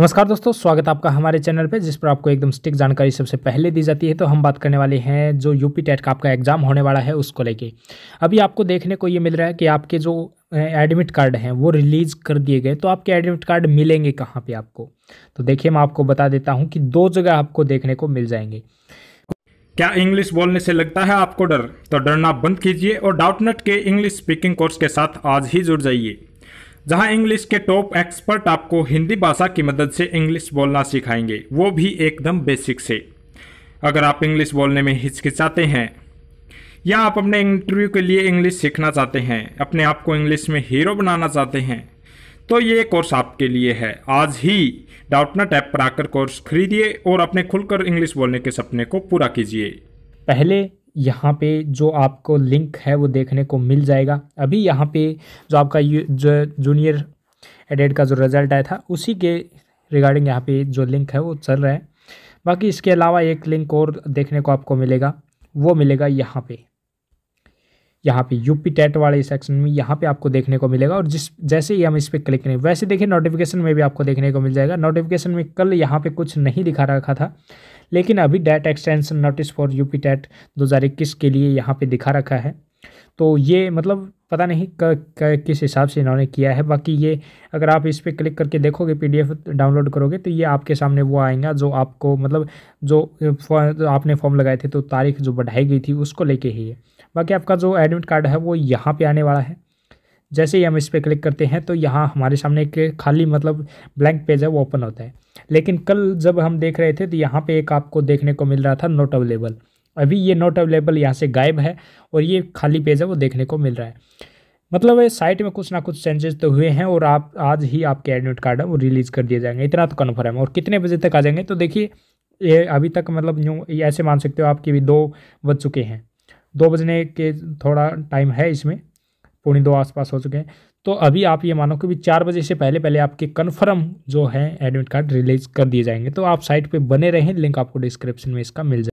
नमस्कार दोस्तों स्वागत आपका हमारे चैनल पे जिस पर आपको एकदम स्टिक जानकारी सबसे पहले दी जाती है तो हम बात करने वाले हैं जो यूपी टेट का आपका एग्ज़ाम होने वाला है उसको लेके अभी आपको देखने को ये मिल रहा है कि आपके जो एडमिट कार्ड हैं वो रिलीज़ कर दिए गए तो आपके एडमिट कार्ड मिलेंगे कहाँ पर आपको तो देखिए मैं आपको बता देता हूँ कि दो जगह आपको देखने को मिल जाएंगे क्या इंग्लिश बोलने से लगता है आपको डर तो डरना बंद कीजिए और डाउटनेट के इंग्लिश स्पीकिंग कोर्स के साथ आज ही जुड़ जाइए जहां इंग्लिश के टॉप एक्सपर्ट आपको हिंदी भाषा की मदद से इंग्लिश बोलना सिखाएंगे वो भी एकदम बेसिक से अगर आप इंग्लिश बोलने में हिचकिचाते हैं या आप अपने इंटरव्यू के लिए इंग्लिश सीखना चाहते हैं अपने आप को इंग्लिश में हीरो बनाना चाहते हैं तो ये कोर्स आपके लिए है आज ही डाउटनट ऐप पर आकर कोर्स खरीदिए और अपने खुलकर इंग्लिश बोलने के सपने को पूरा कीजिए पहले यहाँ पे जो आपको लिंक है वो देखने को मिल जाएगा अभी यहाँ पे जो आपका जो जूनियर एडेड का जो रिज़ल्ट आया था उसी के रिगार्डिंग यहाँ पे जो लिंक है वो चल रहा है बाकी इसके अलावा एक लिंक और देखने को आपको मिलेगा वो मिलेगा यहाँ पे यहाँ पे यूपी टेट वाले सेक्शन में यहाँ पे आपको देखने को मिलेगा और जिस जैसे ही हम इस पर क्लिक करें वैसे देखिए नोटिफिकेशन में भी आपको देखने को मिल जाएगा नोटिफिकेशन में कल यहाँ पे कुछ नहीं दिखा रखा था लेकिन अभी date extension notice for UP TET दो के लिए यहाँ पे दिखा रखा है तो ये मतलब पता नहीं क, क, किस हिसाब से इन्होंने किया है बाकी ये अगर आप इस पर क्लिक करके देखोगे पीडीएफ डाउनलोड करोगे तो ये आपके सामने वो आएगा जो आपको मतलब जो, जो आपने फॉर्म लगाए थे तो तारीख जो बढ़ाई गई थी उसको लेके ही है बाकी आपका जो एडमिट कार्ड है वो यहाँ पर आने वाला है जैसे ही हम इस पर क्लिक करते हैं तो यहाँ हमारे सामने एक खाली मतलब ब्लैंक पेज है वो ओपन होता है लेकिन कल जब हम देख रहे थे तो यहाँ पर एक आपको देखने को मिल रहा था नोट अवेलेबल अभी ये नॉट अवेलेबल यहाँ से गायब है और ये खाली पेज है वो देखने को मिल रहा है मतलब ये साइट में कुछ ना कुछ चेंजेस तो हुए हैं और आप आज ही आपके एडमिट कार्ड है वो रिलीज़ कर दिए जाएंगे इतना तो कन्फर्म है और कितने बजे तक आ जाएंगे तो देखिए ये अभी तक मतलब यूँ ऐसे मान सकते हो आपके भी दो बज चुके हैं दो बजने के थोड़ा टाइम है इसमें पौने दो आसपास हो चुके हैं तो अभी आप ये मानो कि भी चार बजे से पहले पहले आपके कन्फर्म जो है एडमिट कार्ड रिलीज कर दिए जाएंगे तो आप साइट पे बने रहें लिंक आपको डिस्क्रिप्शन में इसका मिल जाए